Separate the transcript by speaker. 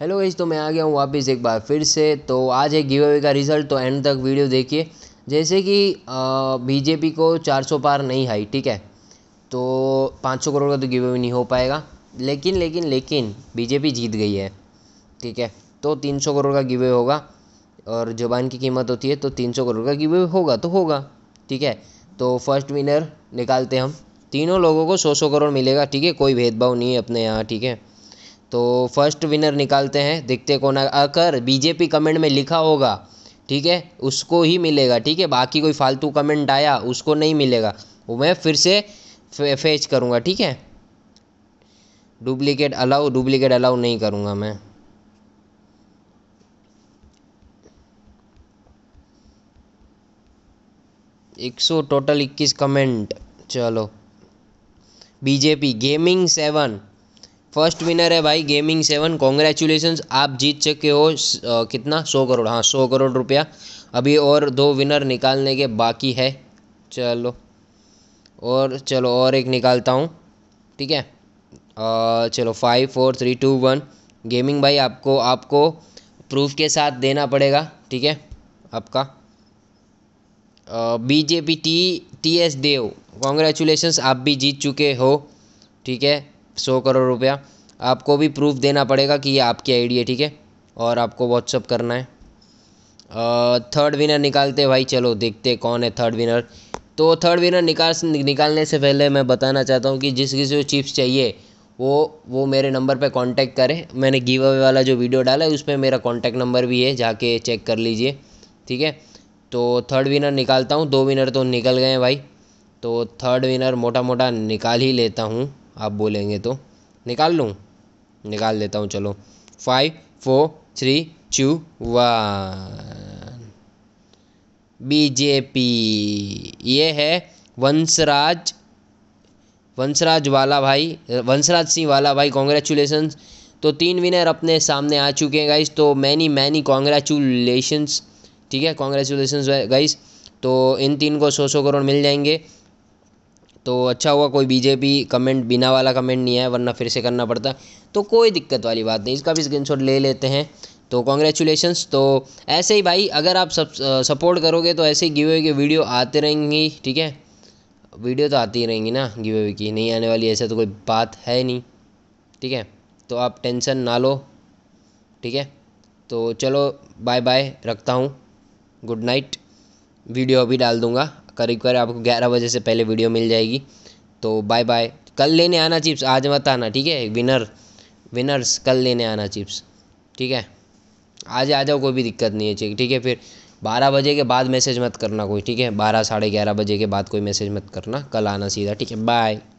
Speaker 1: hello guys तो मैं आ गया हूँ वापस एक बार फिर से तो आज है गिव अवे का रिज़ल्ट तो एंड तक वीडियो देखिए जैसे कि बीजेपी को 400 पार नहीं आई ठीक है तो 500 करोड़ का तो गिव अवे नहीं हो पाएगा लेकिन लेकिन लेकिन बीजेपी जीत गई है ठीक है तो 300 करोड़ का गिव अवे होगा और जबान की कीमत होती है तो तीन करोड़ का गिव अवे होगा तो होगा ठीक है तो फर्स्ट विनर निकालते हम तीनों लोगों को सौ सौ करोड़ मिलेगा ठीक है कोई भेदभाव नहीं है अपने यहाँ ठीक है तो फर्स्ट विनर निकालते हैं देखते कौन अगर बीजेपी कमेंट में लिखा होगा ठीक है उसको ही मिलेगा ठीक है बाकी कोई फालतू कमेंट आया उसको नहीं मिलेगा वो मैं फिर से फे, फेच करूँगा ठीक है डुप्लीकेट अलाउ डुप्लीकेट अलाउ नहीं करूँगा मैं एक सौ टोटल इक्कीस कमेंट चलो BJP gaming seven first winner है भाई गेमिंग सेवन कॉन्ग्रेचुलेसन आप जीत चुके हो आ, कितना सौ करोड़ हाँ सौ करोड़ रुपया अभी और दो विनर निकालने के बाकी है चलो और चलो और एक निकालता हूँ ठीक है आ, चलो five four three two one gaming भाई आपको आपको प्रूफ के साथ देना पड़ेगा ठीक है आपका BJP T T S Dev congratulations आप भी जीत चुके हो ठीक है सौ करोड़ रुपया आपको भी प्रूफ देना पड़ेगा कि ये आपकी आईडी है ठीक है और आपको व्हाट्सअप करना है थर्ड विनर निकालते भाई चलो देखते कौन है थर्ड विनर तो थर्ड विनर निकाल निकालने से पहले मैं बताना चाहता हूँ कि जिस किसी को चिप्स चाहिए वो वो मेरे नंबर पे कांटेक्ट करें मैंने गिव अवे वाला जो वीडियो डाला है उस पर मेरा कांटेक्ट नंबर भी है जाके चेक कर लीजिए ठीक है तो थर्ड विनर निकालता हूँ दो विनर तो निकल गए हैं भाई तो थर्ड विनर मोटा मोटा निकाल ही लेता हूँ आप बोलेंगे तो निकाल लूँ निकाल देता हूँ चलो five four three two one BJP ये है वंशराज वंशराज वाला भाई वंशराज सिंह वाला भाई कॉन्ग्रेचुलेसन्स तो तीन विनर अपने सामने आ चुके हैं गाइस तो मैनी मैनी कॉन्ग्रेचुलेशंस ठीक है कॉन्ग्रेचुलेसन्स गाइस तो इन तीन को सौ सौ करोड़ मिल जाएंगे तो अच्छा हुआ कोई बीजेपी कमेंट बिना वाला कमेंट नहीं आया वरना फिर से करना पड़ता तो कोई दिक्कत वाली बात नहीं इसका भी स्क्रीन ले लेते हैं तो कॉन्ग्रेचुलेशंस तो ऐसे ही भाई अगर आप सब सपोर्ट करोगे तो ऐसे ही गिव के वीडियो आते रहेंगी ठीक है वीडियो तो आती ही रहेंगी ना गिव अवे की नहीं आने वाली ऐसा तो कोई बात है नहीं ठीक है तो आप टेंशन ना लो ठीक है तो चलो बाय बाय रखता हूँ गुड नाइट वीडियो अभी डाल दूँगा करीब करीब आपको ग्यारह बजे से पहले वीडियो मिल जाएगी तो बाय बाय कल लेने आना चिप्स आज मत आना ठीक है विनर विनर्स कल लेने आना चिप्स ठीक है आज आ जाओ कोई भी दिक्कत नहीं है ठीक है फिर बारह बजे के बाद मैसेज मत करना कोई ठीक है बारह साढ़े ग्यारह बजे के बाद कोई मैसेज मत करना कल आना सीधा ठीक है बाय